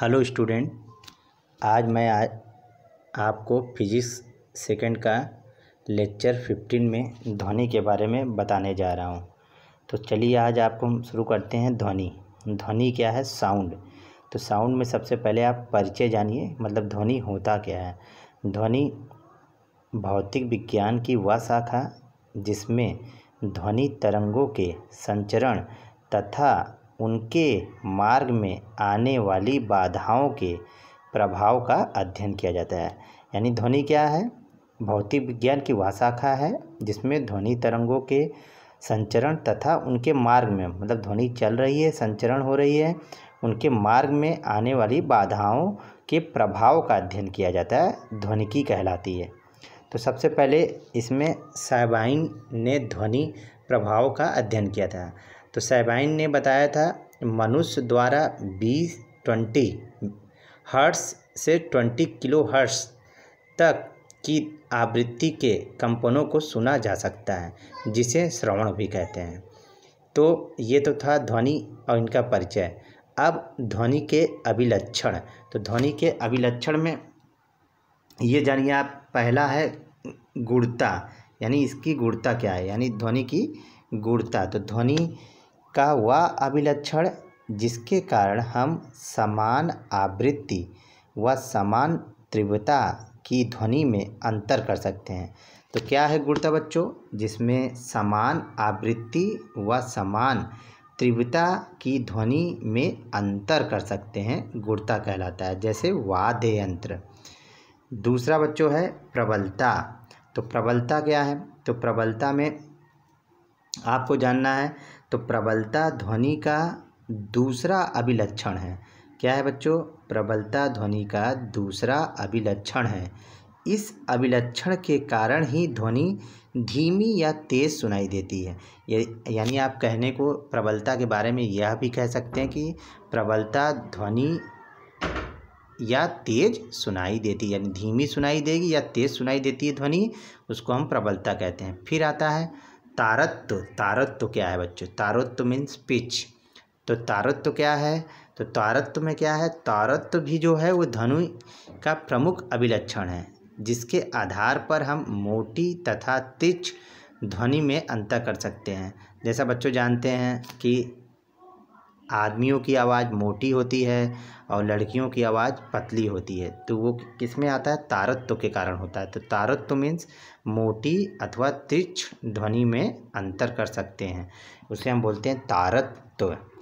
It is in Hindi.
हेलो स्टूडेंट आज मैं आज आपको फिजिक्स सेकंड का लेक्चर फिफ्टीन में ध्वनि के बारे में बताने जा रहा हूँ तो चलिए आज आपको हम शुरू करते हैं ध्वनि ध्वनि क्या है साउंड तो साउंड में सबसे पहले आप परिचय जानिए मतलब ध्वनि होता क्या है ध्वनि भौतिक विज्ञान की वह शाखा जिसमें ध्वनि तरंगों के संचरण तथा उनके मार्ग में आने वाली बाधाओं के प्रभाव का अध्ययन किया जाता है यानी ध्वनि क्या है भौतिक विज्ञान की वह शाखा है जिसमें ध्वनि तरंगों के संचरण तथा उनके मार्ग में मतलब ध्वनि चल रही है संचरण हो रही है उनके मार्ग में आने वाली बाधाओं के प्रभाव का अध्ययन किया जाता है ध्वनि की कहलाती है तो सबसे पहले इसमें साइबाइन ने ध्वनि प्रभाव का अध्ययन किया था तो सैबाइन ने बताया था मनुष्य द्वारा बीस ट्वेंटी हर्ट्स से ट्वेंटी किलो हर्ट्स तक की आवृत्ति के कंपनों को सुना जा सकता है जिसे श्रवण भी कहते हैं तो ये तो था ध्वनि और इनका परिचय अब ध्वनि के अभिलक्षण तो ध्वनि के अभिलक्षण में ये जानिए आप पहला है गुणता यानी इसकी गुणता क्या है यानी ध्वनि की गुणता तो ध्वनि का वह अभिलक्षण जिसके कारण हम समान आवृत्ति व समान तीव्रता की ध्वनि में अंतर कर सकते हैं तो क्या है गुड़ता बच्चों जिसमें समान आवृत्ति व समान तीव्रता की ध्वनि में अंतर कर सकते हैं गुड़ता कहलाता है जैसे वाद्य यंत्र दूसरा बच्चों है प्रबलता तो प्रबलता क्या है तो प्रबलता में आपको जानना है तो प्रबलता ध्वनि का दूसरा अभिलक्षण है क्या है बच्चों प्रबलता ध्वनि का दूसरा अभिलक्षण है इस अभिलक्षण के कारण ही ध्वनि धीमी या तेज़ सुनाई देती है ये यानी आप कहने को प्रबलता के बारे में यह भी कह सकते हैं कि प्रबलता ध्वनि या तेज सुनाई देती यानी धीमी सुनाई देगी या तेज़ सुनाई देती है ध्वनि उसको हम प्रबलता कहते हैं फिर आता है तारत्व तारत्व क्या है बच्चों तारत्व मीन्स पिच तो तारत्व क्या है तो तारत्व में क्या है तारत्व भी जो है वो धनु का प्रमुख अभिलक्षण है जिसके आधार पर हम मोटी तथा तिच ध्वनि में अंतर कर सकते हैं जैसा बच्चों जानते हैं कि आदमियों की आवाज़ मोटी होती है और लड़कियों की आवाज़ पतली होती है तो वो किस में आता है तारत्व के कारण होता है तो तारत्व मीन्स मोटी अथवा तीक्ष ध्वनि में अंतर कर सकते हैं उसे हम बोलते हैं तारत्व